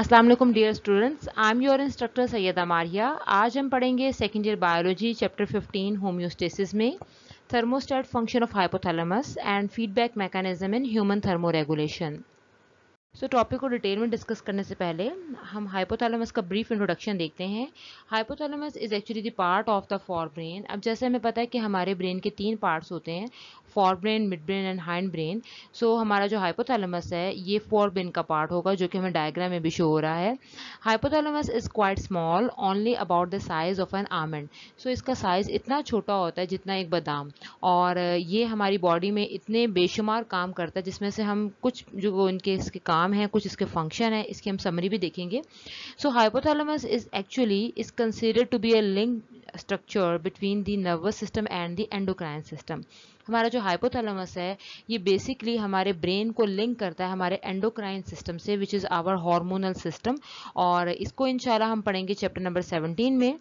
Aslam dear students I am your instructor Syed Maria आज हम पढ़ेंगे second year biology chapter 15 homeostasis में thermostat function of hypothalamus and feedback mechanism in human thermoregulation so topic को detail में discuss करने से पहले हम हाइपोथैलेमस का ब्रीफ इंट्रोडक्शन देखते हैं hypothalamus is actually the part of the forebrain अब जैसे हमें पता है कि हमारे ब्रेन के तीन पार्ट्स होते हैं forebrain midbrain and hindbrain so हमारा जो हाइपोथैलेमस है ये फॉरब्रेन का पार्ट होगा जो कि हमें डायग्राम में भी शो हो रहा है hypothalamus is quite small only about the size of an almond so इसका साइज़ इतना छोटा होता है जितना एक बादाम और ये हमारी बॉडी में इतने बेशुमार काम करता है जिसमें से हम कुछ जो इनके इसके काम हैं कुछ इसके फंक्शन हैं इसकी हम समरी भी देखेंगे so hypothalamus is actually is considered to be a link structure between the nervous system and the endocrine system हमारा जो हाइपोथैलेमस है ये बेसिकली हमारे ब्रेन को लिंक करता है हमारे एंडोक्राइन सिस्टम से which is our hormonal system और इसको इनशाला हम पढ़ेंगे चैप्टर नंबर 17 में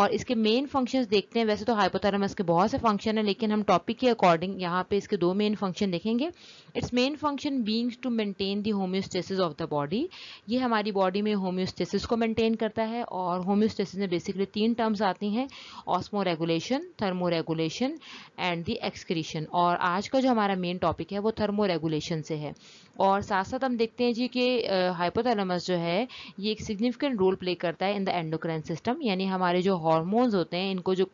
और इसके मेन फंक्शंस देखते हैं वैसे तो हाइपोथैलेमस के बहुत से फंक्शन हैं लेकिन हम टॉपिक के अकॉर्डिंग यहाँ पे इसके दो मेन फंक्शन देखेंगे its main function beings to maintain the homeostasis of the body ये हमारी बॉडी में होम्योस्टेसिस को मेनटेन करता है और होम्योस्टेसिस में बेसिकली तीन टर्म्स आती हैं osmoregulation thermoregulation and the excretion regulation और आज का जो हमारा मेन टॉपिक है वो थर्मो रेगुलेशन से है और साथ साथ हम देखते हैं जी कि हाइपोथैलेमस जो है ये एक सिग्निफिकेंट रोल प्ले करता है इन द एंडोक्राइन सिस्टम यानी हमारे जो हॉर्मोन्स होते हैं इनको जो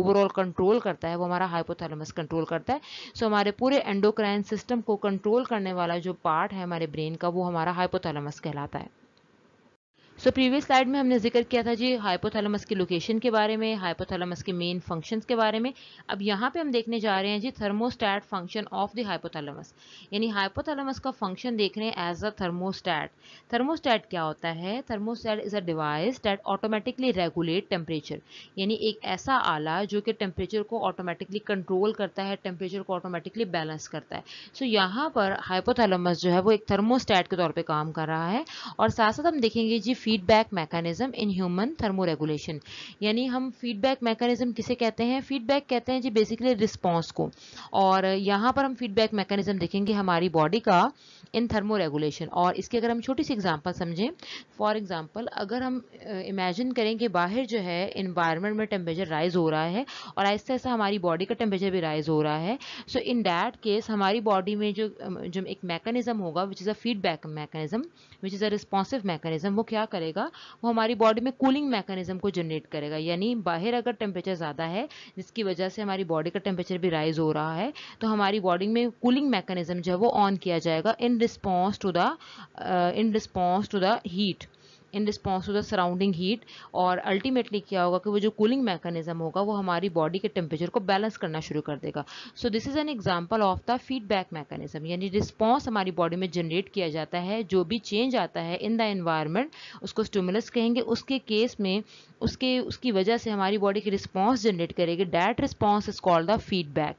ओवरऑल कंट्रोल करता है वो हमारा हाइपोथैलेमस कंट्रोल करता है सो हमारे पूरे एंडोक्राइन सिस्टम को कंट्रोल करने वाला जो पार्ट है हमारे ब्रेन का वो हमारा हाइपोथैलेमस कहलाता है सो प्रीवियस स्लाइड में हमने जिक्र किया था जी हाइपोथैलेमस की लोकेशन के बारे में हाइपोथैलेमस के मेन फंक्शंस के बारे में अब यहाँ पे हम देखने जा रहे हैं जी thermostat function of the hypothalamus यानी हाइपोथैलेमस का फंक्शन देख रहे हैं एज अ थर्मोस्टैट थर्मोस्टैट क्या होता है thermostat is a device that automatically regulate temperature यानी एक ऐसा आला जो कि टेम्परेचर को ऑटोमेटिकली कंट्रोल करता है टेम्परेचर को ऑटोमेटिकली बैलेंस करता है सो so, यहाँ पर हाइपोथैलेमस जो है वो एक थर्मोस्टैट के तौर पर काम कर रहा है और साथ साथ हम देखेंगे जी feedback mechanism in human thermoregulation यानी हम फीडबैक मैकेनिज्म किसे कहते हैं फीडबैक कहते हैं जी बेसिकली रिस्पॉन्स को और यहाँ पर हम फीडबैक मैकेनिज्म देखेंगे हमारी बॉडी का इन थर्मोरेगुलेशन और इसकी अगर हम छोटी सी एग्जांपल समझें फॉर एग्जांपल अगर हम इमेजिन करें कि बाहर जो है इन्वायरमेंट में टेम्परेचर राइज हो रहा है और आहिस्ता आहिस्ता हमारी बॉडी का टेम्परेचर भी राइज हो रहा है सो इन डैट केस हमारी बॉडी में जो जो एक मैकेनिज्म होगा which is a feedback mechanism which is a responsive mechanism वो क्या करेगा वो हमारी बॉडी में कूलिंग मैकेनिज्म को जनरेट करेगा यानी बाहर अगर टेम्परेचर ज़्यादा है जिसकी वजह से हमारी बॉडी का टेम्परेचर भी राइज हो रहा है तो हमारी बॉडी में कूलिंग मैकेनिज्म जो है वो ऑन किया जाएगा in response to the in response to the heat in response to the surrounding heat और अल्टीमेटली क्या होगा कि वो जो कूलिंग मैकेनिज्म होगा वो हमारी बॉडी के टेम्परेचर को बैलेंस करना शुरू कर देगा so this is an example of the feedback mechanism यानी रिस्पॉन्स हमारी बॉडी में जनरेट किया जाता है जो भी चेंज आता है इन द एनवायरमेंट उसको स्टूमुलस कहेंगे उसके केस में उसके उसकी वजह से हमारी बॉडी की रिस्पॉन्स जनरेट करेगी that response is called the feedback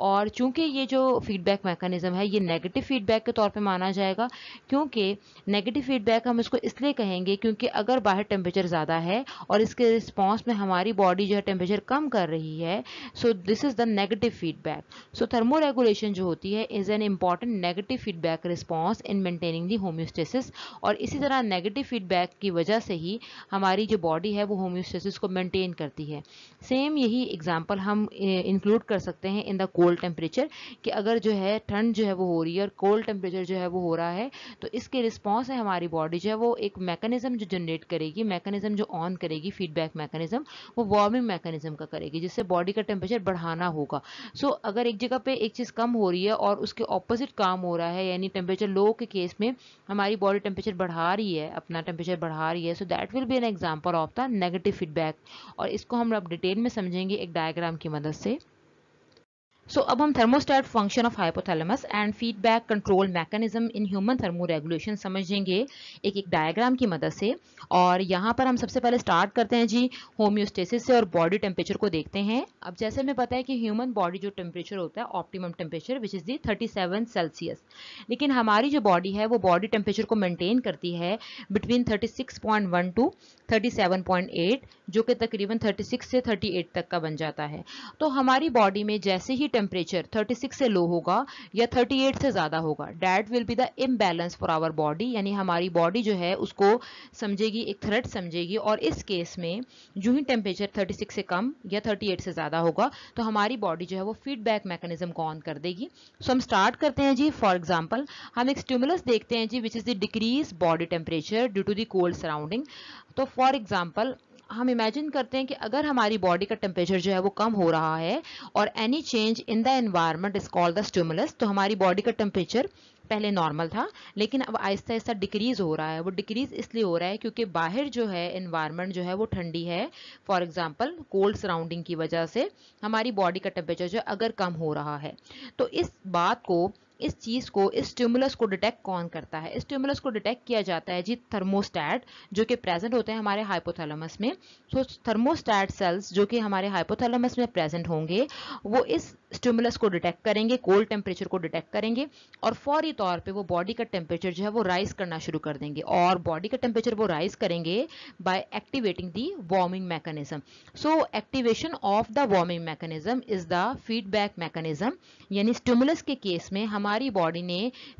और चूंकि ये जो फीडबैक मैकेनिज़्म है ये नेगेटिव फीडबैक के तौर पे माना जाएगा क्योंकि नेगेटिव फीडबैक हम इसको इसलिए कहेंगे क्योंकि अगर बाहर टेम्परेचर ज़्यादा है और इसके रिस्पॉन्स में हमारी बॉडी जो है टेम्परेचर कम कर रही है so this is the negative feedback so thermoregulation जो होती है is an important negative feedback response in maintaining the homeostasis और इसी तरह नेगेटिव फीडबैक की वजह से ही हमारी जो बॉडी है वो होम्योस्टेसिस को मेंटेन करती है सेम यही एग्जाम्पल हम इंक्लूड eh, कर सकते हैं in the cold cold temperature कि अगर जो है ठंड जो है वो हो रही है और कोल्ड टेम्परेचर जो है वो हो रहा है तो इसके रिस्पॉन्स है हमारी बॉडी जो है वो एक मैकेनिज्म जो जनरेट करेगी मैकेनिज्म जो ऑन करेगी फीडबैक मैकेनिज्म वो वार्मिंग मैकेनिज्म का करेगी जिससे बॉडी का टेम्परेचर बढ़ाना होगा सो so, अगर एक जगह पर एक चीज़ कम हो रही है और उसके ऑपोजिट काम हो रहा है यानी टेम्परेचर लो के केस में हमारी बॉडी टेम्परेचर बढ़ा रही है अपना टेम्परेचर बढ़ा रही है so that will be an example of the negative feedback और इसको हम अब डिटेल में समझेंगे एक डायग्राम की मदद से सो अब हम function of of and feedback control control in human thermoregulation समझेंगे एक एक डायग्राम की मदद से और यहाँ पर हम सबसे पहले स्टार्ट करते हैं जी होम्योस्टेसिस से और बॉडी टेम्परेचर को देखते हैं अब जैसे हमें पता है कि ह्यूमन बॉडी जो टेम्परेचर होता है optimum temperature which is the thirty seven celsius लेकिन हमारी जो बॉडी है वो बॉडी टेम्परेचर को मेनटेन करती है between thirty six point one to thirty seven point eight जो कि तकरीबन थर्टी सिक्स से थर्टी एट तक का बन जाता है तो हमारी बॉडी में जैसे ही टेम्परेचर 36 से लो होगा या 38 से ज़्यादा होगा that will be the imbalance for our body यानी हमारी बॉडी जो है उसको समझेगी एक थ्रेट समझेगी और इस केस में जो ही टेम्परेचर 36 से कम या 38 से ज़्यादा होगा तो हमारी बॉडी जो है वो फीडबैक मैकेनिज्म को ऑन कर देगी सो so, हम स्टार्ट करते हैं जी फॉर एग्जाम्पल हम एक स्टिमुलस देखते हैं जी which is the decrease body temperature due to the cold surrounding तो फॉर एग्जाम्पल हम इमेजिन करते हैं कि अगर हमारी बॉडी का टेम्परेचर जो है वो कम हो रहा है और any change in the environment is called the stimulus तो हमारी बॉडी का टेम्परेचर पहले नॉर्मल था लेकिन अब आहिस्ता आहिस्ता डिक्रीज़ हो रहा है वो डिक्रीज़ इसलिए हो रहा है क्योंकि बाहर जो है इन्वायरमेंट जो है वो ठंडी है फॉर एग्जाम्पल कोल्ड सराउंडिंग की वजह से हमारी बॉडी का टेम्परेचर जो अगर कम हो रहा है तो इस बात को इस चीज़ को इस स्टिमुलस को डिटेक्ट कौन करता है स्टिमुलस को डिटेक्ट किया जाता है जी थर्मोस्टैट जो कि प्रेजेंट होते हैं हमारे हाइपोथैलेमस में सो so, थर्मोस्टैट सेल्स जो कि हमारे हाइपोथैलेमस में प्रेजेंट होंगे वो इस स्टिमुलस को डिटेक्ट करेंगे कोल्ड टेम्परेचर को डिटेक्ट करेंगे और फौरी तौर पर वो बॉडी का टेम्परेचर जो है वो राइज करना शुरू कर देंगे और बॉडी का टेम्परेचर वो राइज करेंगे by activating the warming mechanism so activation of the warming mechanism is the feedback mechanism यानी स्टिमुलस के केस में हम हमारी बॉडी ने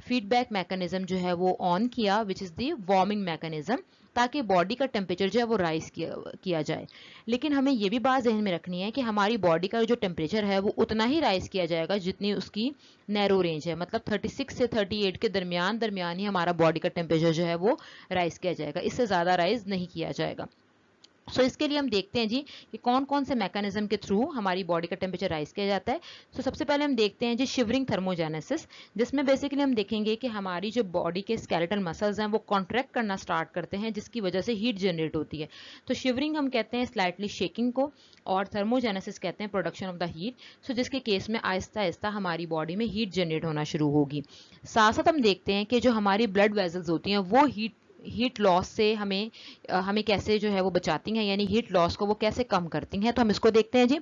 फीडबैक मैकेनिज्म जो है वो ऑन किया which is the warming mechanism ताकि बॉडी का टेम्परेचर जो है वो राइज किया, किया जाए लेकिन हमें ये भी बात जहन में रखनी है कि हमारी बॉडी का जो टेम्परेचर है वो उतना ही राइज किया जाएगा जितनी उसकी नैरो रेंज है मतलब 36 से 38 के दरमियान दरमियान ही हमारा बॉडी का टेम्परेचर जो है वो राइज किया जाएगा इससे ज़्यादा राइज नहीं किया जाएगा सो so, इसके लिए हम देखते हैं जी कि कौन कौन से मैकेनिज्म के थ्रू हमारी बॉडी का टेम्परेचर राइज किया जाता है सो so, सबसे पहले हम देखते हैं जी शिवरिंग थर्मोजेनेसिस जिसमें बेसिकली हम देखेंगे कि हमारी जो बॉडी के स्केलेटल मसल्स हैं वो कॉन्ट्रैक्ट करना स्टार्ट करते हैं जिसकी वजह से हीट जनरेट होती है तो शिवरिंग हम कहते हैं स्लाइटली शेकिंग को और थर्मोजेनेसिस कहते हैं production of the heat so जिसके केस में आहिस्ता आहिस्ता हमारी बॉडी में हीट जनरेट होना शुरू होगी साथ साथ हम देखते हैं कि जो हमारी ब्लड वेजल्स होती हैं वो हीट हीट लॉस से हमें हमें कैसे जो है वो बचाती हैं यानी हीट लॉस को वो कैसे कम करती हैं तो हम इसको देखते हैं जी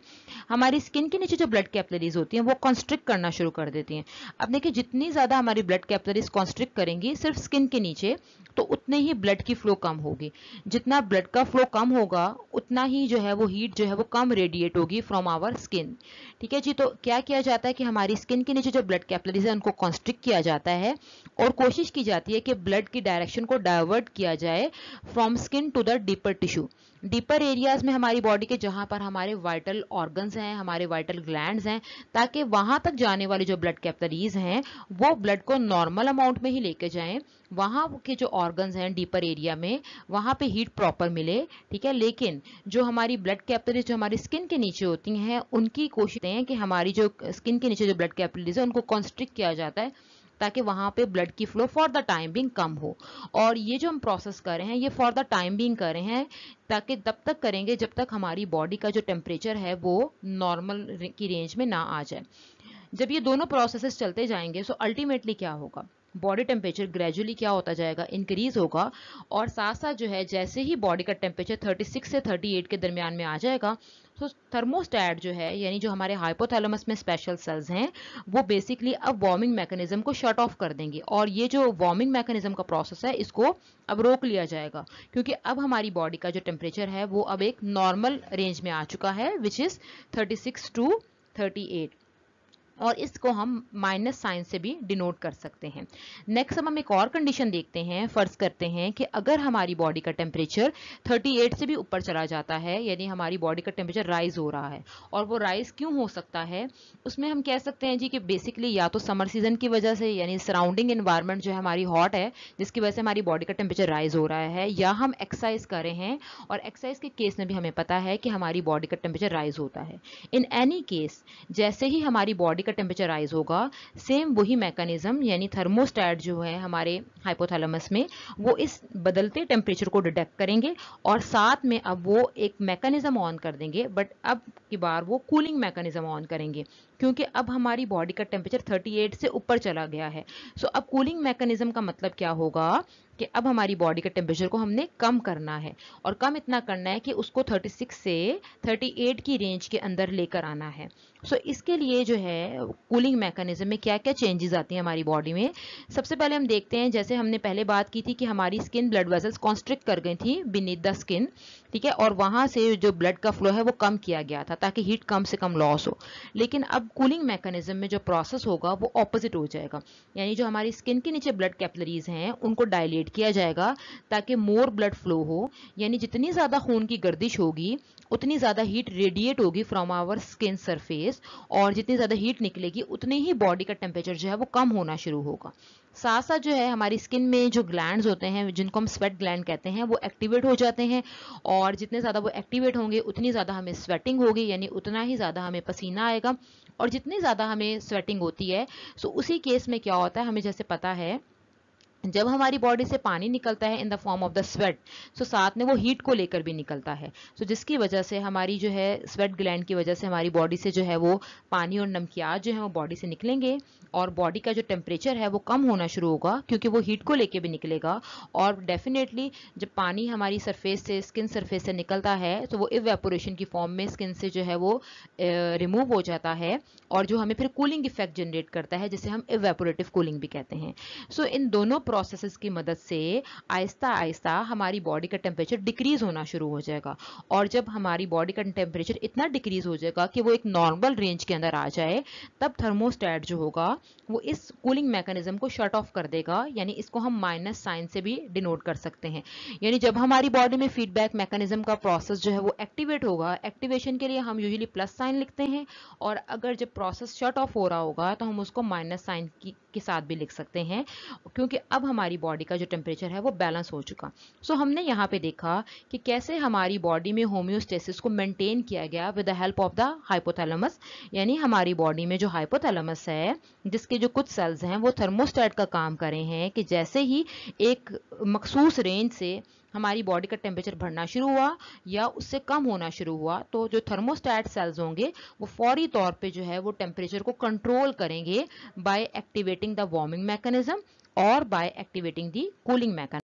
हमारी स्किन के नीचे जो ब्लड कैपलरीज होती हैं वो कॉन्स्ट्रिक्ट करना शुरू कर देती हैं अब देखिए जितनी ज़्यादा हमारी ब्लड कैपलरीज कॉन्स्ट्रिक्ट करेंगी सिर्फ स्किन के नीचे तो उतने ही ब्लड की फ्लो कम होगी जितना ब्लड का फ्लो कम होगा उतना ही जो है वो हीट जो है वो कम रेडिएट होगी फ्रॉम आवर स्किन ठीक है जी तो क्या किया जाता है कि हमारी स्किन के नीचे जो ब्लड कैपलरीज है उनको कॉन्स्ट्रिक्ट किया जाता है और कोशिश की जाती है कि ब्लड की डायरेक्शन को डाइवर्ट किया जाए from skin to the deeper tissue deeper areas में हमारी बॉडी के जहां पर हमारे वाइटल ऑर्गन्स हैं हमारे वाइटल ग्लैंड्स हैं ताकि वहां तक जाने वाली जो ब्लड कैपलरीज हैं वो ब्लड को नॉर्मल अमाउंट में ही लेके जाएं वहां के जो ऑर्गन्स हैं डीपर एरिया में वहाँ पे हीट प्रॉपर मिले ठीक है लेकिन जो हमारी ब्लड कैपिलरीज जो हमारी स्किन के नीचे होती हैं उनकी कोशिश हैं कि हमारी जो स्किन के नीचे जो ब्लड कैपिलरीज है उनको कॉन्स्ट्रिक्ट किया जाता है ताकि वहाँ पे ब्लड की flow for the time being कम हो और ये जो हम प्रोसेस कर रहे हैं ये फॉर द टाइम बिंग कर रहे हैं ताकि तब तक करेंगे जब तक हमारी बॉडी का जो टेम्परेचर है वो नॉर्मल की रेंज में ना आ जाए जब ये दोनों प्रोसेसेस चलते जाएंगे सो अल्टीमेटली क्या होगा बॉडी टेम्परेचर ग्रेजुअली क्या होता जाएगा इंक्रीज़ होगा और साथ साथ जो है जैसे ही बॉडी का टेम्परेचर 36 से 38 के दरमियान में आ जाएगा तो थर्मोस्टैट जो है यानी जो हमारे हाइपोथैलमस में स्पेशल सेल्स हैं वो बेसिकली अब वार्मिंग मैकेनिज्म को शट ऑफ कर देंगे और ये जो वार्मिंग मैकेनिज्म का प्रोसेस है इसको अब रोक लिया जाएगा क्योंकि अब हमारी बॉडी का जो टेम्परेचर है वो अब एक नॉर्मल रेंज में आ चुका है which is thirty six to thirty eight और इसको हम माइनस साइन से भी डिनोट कर सकते हैं नेक्स्ट अब हम एक और कंडीशन देखते हैं फर्ज करते हैं कि अगर हमारी बॉडी का टेम्परेचर 38 से भी ऊपर चला जाता है यानी हमारी बॉडी का टेम्परेचर राइज हो रहा है और वो राइज क्यों हो सकता है उसमें हम कह सकते हैं जी कि बेसिकली या तो समर सीजन की वजह से यानी सराउंडिंग इन्वायरमेंट जो है हमारी हॉट है जिसकी वजह से हमारी बॉडी का टेम्परेचर राइज हो रहा है या हम एक्सरसाइज कर रहे हैं और एक्सरसाइज के केस में भी हमें पता है कि हमारी बॉडी का टेम्परेचर राइज होता है इन एनी केस जैसे ही हमारी बॉडी का टेम्परेचर राइज होगा सेम वही मैकेनिज्म यानी थर्मोस्टैट जो है हमारे हाइपोथैलेमस में वो इस बदलते टेम्परेचर को डिटेक्ट करेंगे और साथ में अब वो एक मैकेनिज्म ऑन कर देंगे बट अब की बार वो कूलिंग मैकेनिज्म ऑन करेंगे क्योंकि अब हमारी बॉडी का टेम्परेचर 38 से ऊपर चला गया है सो so, अब कूलिंग मैकेनिज्म का मतलब क्या होगा कि अब हमारी बॉडी के टेम्परेचर को हमने कम करना है और कम इतना करना है कि उसको 36 से 38 की रेंज के अंदर लेकर आना है सो so, इसके लिए जो है कूलिंग मैकेनिज्म में क्या क्या चेंजेस आती हैं हमारी बॉडी में सबसे पहले हम देखते हैं जैसे हमने पहले बात की थी कि हमारी स्किन ब्लड वेसल्स कॉन्स्ट्रिक्ट कर गई थी बिनीथ द स्किन ठीक है और वहाँ से जो ब्लड का फ्लो है वो कम किया गया था ताकि हीट कम से कम लॉस हो लेकिन अब कूलिंग मैकेनिज्म में जो प्रोसेस होगा वो ऑपोजिट हो जाएगा यानी जो हमारी स्किन के नीचे ब्लड कैपलरीज हैं उनको डायलेट स्टिमुलेट किया जाएगा ताकि मोर ब्लड फ्लो हो यानी जितनी ज़्यादा खून की गर्दिश होगी उतनी ज़्यादा हीट रेडिएट होगी फ्रॉम आवर स्किन सरफेस और जितनी ज़्यादा हीट निकलेगी उतनी ही बॉडी का टेम्परेचर जो है वो कम होना शुरू होगा साथ साथ जो है हमारी स्किन में जो ग्लैंड होते हैं जिनको हम स्वेट ग्लैंड कहते हैं वो एक्टिवेट हो जाते हैं और जितने ज़्यादा वो एक्टिवेट होंगे उतनी ज़्यादा हमें स्वेटिंग होगी यानी उतना ही ज़्यादा हमें पसीना आएगा और जितनी ज़्यादा हमें स्वेटिंग होती है सो उसी केस में क्या होता है हमें जैसे पता है जब हमारी बॉडी से पानी निकलता है in the form of the sweat so साथ में वो हीट को लेकर भी निकलता है सो तो so, जिसकी वजह से हमारी जो है स्वेट ग्लैंड की वजह से हमारी बॉडी से जो है वो पानी और नमकियात जो है वो बॉडी से निकलेंगे और बॉडी का जो टेम्परेचर है वो कम होना शुरू होगा क्योंकि वो हीट को लेकर भी निकलेगा और डेफिनेटली जब पानी हमारी सरफेस से स्किन सरफेस से निकलता है तो वो इवेपोरेशन की फॉर्म में स्किन से जो है वो रिमूव हो जाता है और जो हमें फिर कूलिंग इफेक्ट जनरेट करता है जिसे हम इवेपोरेटिव कूलिंग भी कहते हैं सो so, इन दोनों प्रोसेसेस की मदद से आहिस्ता आहिस्ता हमारी बॉडी का टेम्परेचर डिक्रीज होना शुरू हो जाएगा और जब हमारी बॉडी का टेम्परेचर इतना डिक्रीज हो जाएगा कि वो एक नॉर्मल रेंज के अंदर आ जाए तब थर्मोस्टैट जो होगा वो इस कूलिंग मैकेनिज्म को शट ऑफ कर देगा यानी इसको हम माइनस साइन से भी डिनोट कर सकते हैं यानी जब हमारी बॉडी में फीडबैक मैकेनिज्म का प्रोसेस जो है वो एक्टिवेट होगा एक्टिवेशन के लिए हम यूजली प्लस साइन लिखते हैं और अगर जब प्रोसेस शट ऑफ हो रहा होगा तो हम उसको माइनस साइन की के साथ भी लिख सकते हैं क्योंकि अब हमारी बॉडी का जो टेम्परेचर है वो बैलेंस हो चुका सो so, हमने यहाँ पे देखा कि कैसे हमारी बॉडी में होम्योस्टेसिस को मेंटेन किया गया with the help of the hypothalamus यानी हमारी बॉडी में जो हाइपोथैलमस है जिसके जो कुछ सेल्स हैं वो थर्मोस्टेट का काम करें हैं कि जैसे ही एक मखसूस रेंज से हमारी बॉडी का टेम्परेचर बढ़ना शुरू हुआ या उससे कम होना शुरू हुआ तो जो थर्मोस्टैट सेल्स होंगे वो फौरी तौर पे जो है वो टेम्परेचर को कंट्रोल करेंगे by activating the warming mechanism और by activating the cooling mechanism